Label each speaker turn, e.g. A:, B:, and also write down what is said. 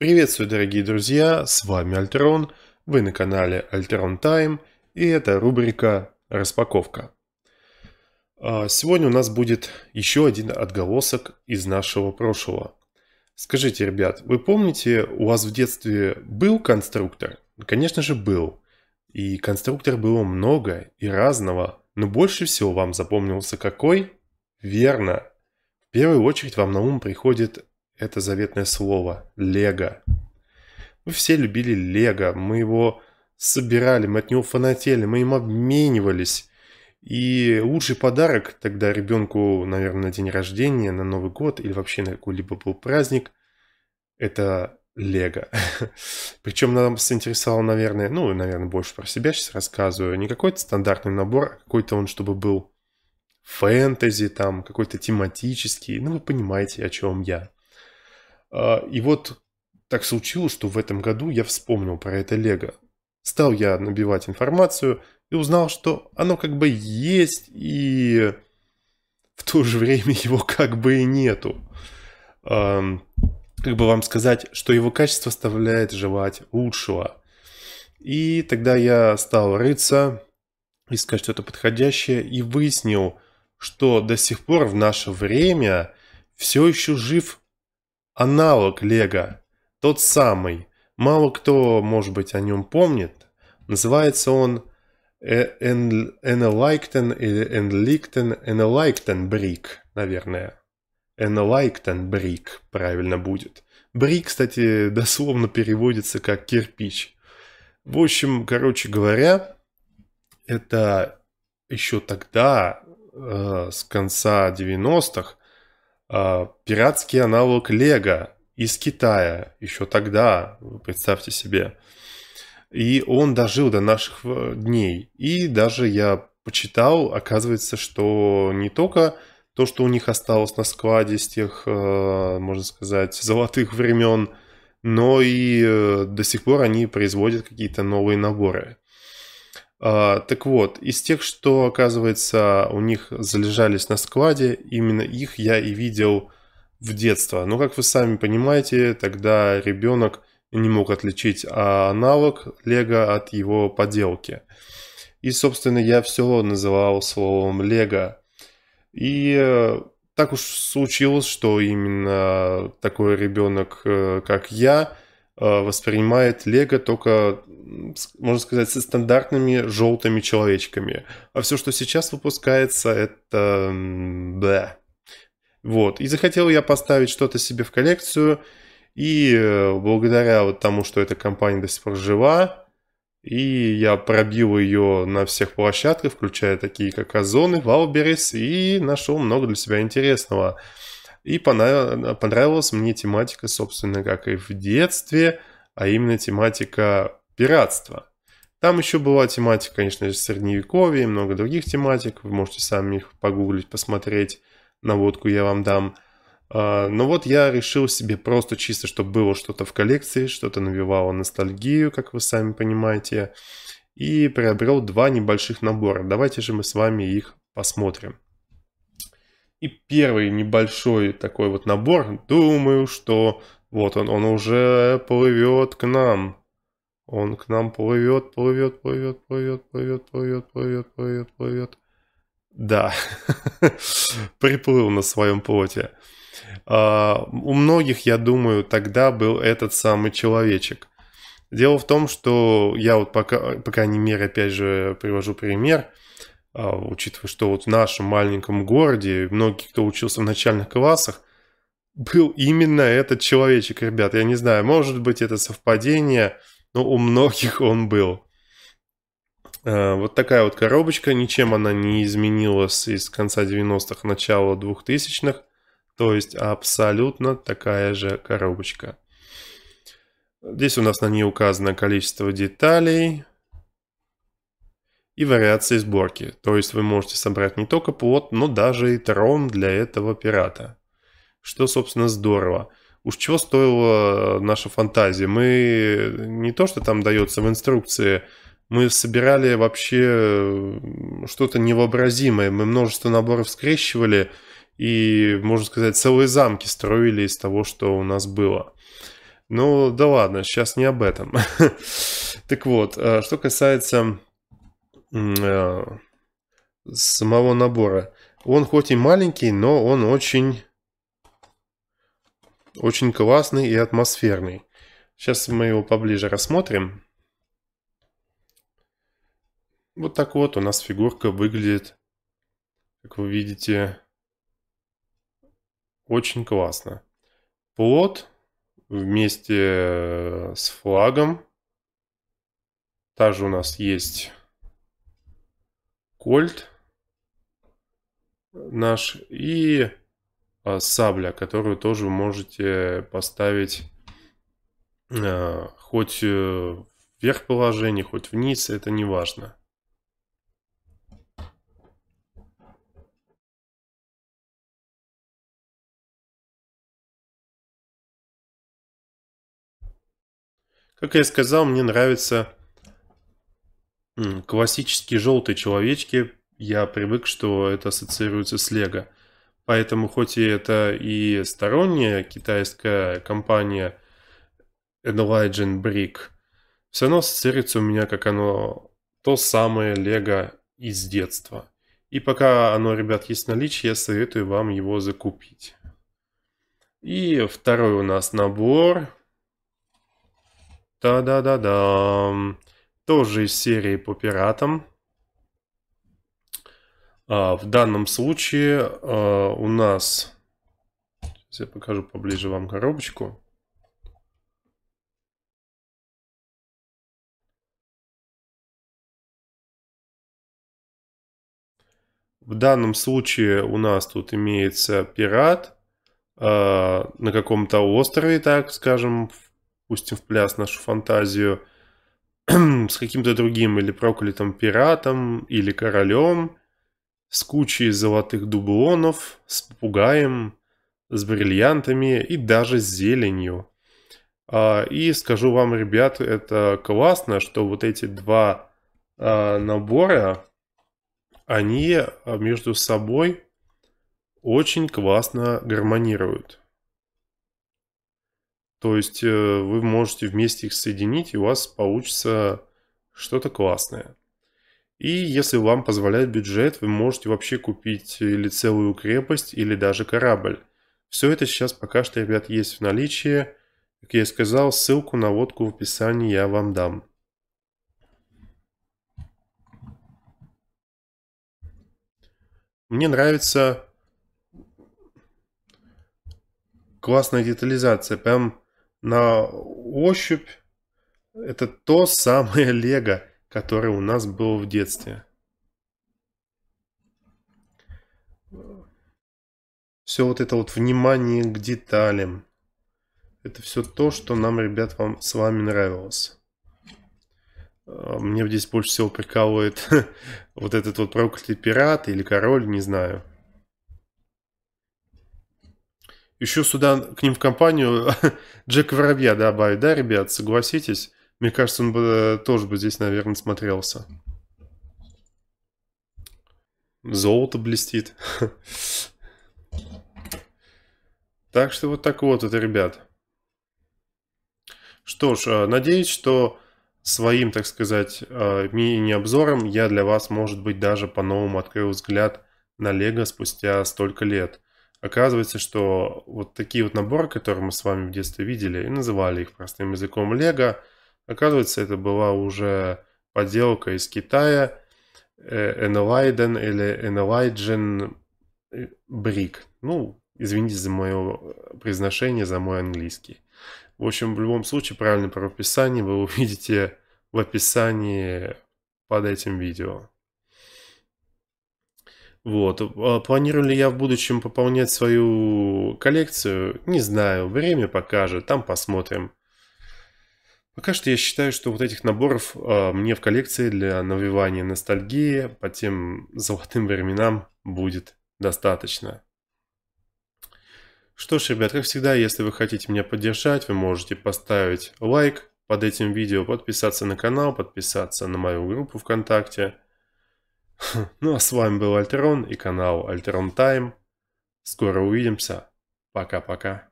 A: Приветствую, дорогие друзья, с вами Альтрон, вы на канале Альтрон Тайм, и это рубрика «Распаковка». А, сегодня у нас будет еще один отголосок из нашего прошлого. Скажите, ребят, вы помните, у вас в детстве был конструктор? Конечно же, был. И конструктор было много и разного, но больше всего вам запомнился какой? Верно. В первую очередь вам на ум приходит это заветное слово «Лего». Мы все любили Лего, мы его собирали, мы от него фанатели, мы им обменивались. И лучший подарок тогда ребенку, наверное, на день рождения, на Новый год или вообще на какой-либо был праздник, это Лего. Причем нас интересовало, наверное, ну, наверное, больше про себя сейчас рассказываю, не какой-то стандартный набор, а какой-то он, чтобы был фэнтези, там, какой-то тематический, ну, вы понимаете, о чем я. А, и вот так случилось, что в этом году я вспомнил про это лего. Стал я набивать информацию и узнал, что оно как бы есть и в то же время его как бы и нету. Как бы вам сказать, что его качество оставляет желать лучшего. И тогда я стал рыться, искать что-то подходящее и выяснил, что до сих пор в наше время все еще жив аналог Лего, тот самый. Мало кто, может быть, о нем помнит. Называется он Enlighten э, или Enlighten, Enlighten Brick, наверное. Enlighten Brick правильно будет. Брик, кстати, дословно переводится как кирпич. В общем, короче говоря, это еще тогда, э, с конца 90-х, а, пиратский аналог Лего из Китая еще тогда, представьте себе. И он дожил до наших э, дней. И даже я почитал, оказывается, что не только то, что у них осталось на складе с тех, э, можно сказать, золотых времен, но и э, до сих пор они производят какие-то новые наборы. А, так вот, из тех, что, оказывается, у них залежались на складе, именно их я и видел в детство. Но, ну, как вы сами понимаете, тогда ребенок не мог отличить а, аналог Лего от его поделки. И, собственно, я все называл словом Лего. И э, так уж случилось, что именно такой ребенок, э, как я – Э, воспринимает Лего только, можно сказать, со стандартными желтыми человечками. А все, что сейчас выпускается, это... б. Вот. И захотел я поставить что-то себе в коллекцию. И э, благодаря вот тому, что эта компания до сих пор жива, и я пробил ее на всех площадках, включая такие как Озоны, Валберес, и нашел много для себя интересного. И понравилась мне тематика, собственно, как и в детстве, а именно тематика пиратства. Там еще была тематика, конечно же, средневековья и много других тематик. Вы можете сами их погуглить, посмотреть. Наводку я вам дам. А, но вот я решил себе просто чисто, чтобы было что-то в коллекции, что-то навевало ностальгию, как вы сами понимаете. И приобрел два небольших набора. Давайте же мы с вами их посмотрим. И первый небольшой такой вот набор, думаю, что вот он, он уже плывет к нам. Он к нам плывет, плывет, плывет, плывет, плывет, плывет, плывет, плывет, плывет. Да, приплыл на своем плоте. А, у многих, я думаю, тогда был этот самый человечек. Дело в том, что я вот пока, по крайней мере, опять же, привожу пример. А, учитывая, что вот в нашем маленьком городе многие, кто учился в начальных классах, был именно этот человечек, ребят. Я не знаю, может быть, это совпадение, но у многих он был. А, вот такая вот коробочка, ничем она не изменилась из конца 90-х, начала 2000-х. То есть абсолютно такая же коробочка. Здесь у нас на ней указано количество деталей, и вариации сборки, то есть вы можете собрать не только плод, но даже и трон для этого пирата. Что, собственно, здорово. Уж чего стоила наша фантазия. Мы не то, что там дается в инструкции, мы собирали вообще что-то невообразимое. Мы множество наборов скрещивали и, можно сказать, целые замки строили из того, что у нас было. Ну да ладно, сейчас не об этом. так вот, э, что касается Э, самого набора. Он хоть и маленький, но он очень, очень классный и атмосферный. Сейчас мы его поближе рассмотрим. Вот так вот у нас фигурка выглядит, как вы видите, очень классно. Плод вместе э, с флагом. Также у нас есть кольт наш и а, сабля, которую тоже вы можете поставить э, хоть э, вверх положении, хоть вниз, это не важно. Как я и сказал, мне нравится Классические желтые человечки, я привык, что это ассоциируется с Лего. Поэтому, хоть и это и сторонняя китайская компания Enlighten Brick, все равно ассоциируется у меня как оно то самое Лего из детства. И пока оно, ребят, есть в наличии, я советую вам его закупить. И второй у нас набор. Та-да-да-дам. -да -да дам да да тоже из серии по пиратам. А, в данном случае а, у нас... Сейчас я покажу поближе вам коробочку. В данном случае у нас тут имеется пират э, на каком-то острове, так скажем, пустим в пляс нашу фантазию – с каким-то другим или проклятым пиратом, или королем, с кучей золотых дублонов, с попугаем, с бриллиантами и даже с зеленью. А, и скажу вам, ребят, это классно, что вот эти два а, набора, они а, между собой очень классно гармонируют. То есть э, вы можете вместе их соединить, и у вас получится что-то классное. И если вам позволяет бюджет, вы можете вообще купить или целую крепость, или даже корабль. Все это сейчас пока что, ребят, есть в наличии. Как я и сказал, ссылку на водку в описании я вам дам. Мне нравится классная детализация. Прям на ощупь это то самое лего, которое у нас было в детстве. Все вот это вот внимание к деталям. Это все то, что нам, ребят, вам с вами нравилось. А, мне здесь больше всего прикалывает вот этот вот проклятый пират или король, не знаю. еще сюда к ним в компанию Джек Воробья добавить, да, ребят, согласитесь? Мне кажется, он бы э, тоже бы здесь, наверное, смотрелся. Золото блестит. так что вот так вот это, ребят. Что ж, э, надеюсь, что своим, так сказать, э, мини-обзором я для вас, может быть, даже по-новому открыл взгляд на Лего спустя столько лет. Оказывается, что вот такие вот наборы, которые мы с вами в детстве видели и называли их простым языком Лего, оказывается, это была уже подделка из Китая, э, Энелайден или Энелайджен Brick. Э, ну, извините за мое произношение, за мой английский. В общем, в любом случае, правильное правописание вы увидите в описании под этим видео. Вот. А планирую ли я в будущем пополнять свою коллекцию? Не знаю. Время покажет. Там посмотрим. Пока что я считаю, что вот этих наборов э, мне в коллекции для навивания ностальгии по тем золотым временам будет достаточно. Что ж, ребят, как всегда, если вы хотите меня поддержать, вы можете поставить лайк под этим видео, подписаться на канал, подписаться на мою группу ВКонтакте – ну а с вами был Альтерон и канал Альтерон Тайм. Скоро увидимся. Пока-пока.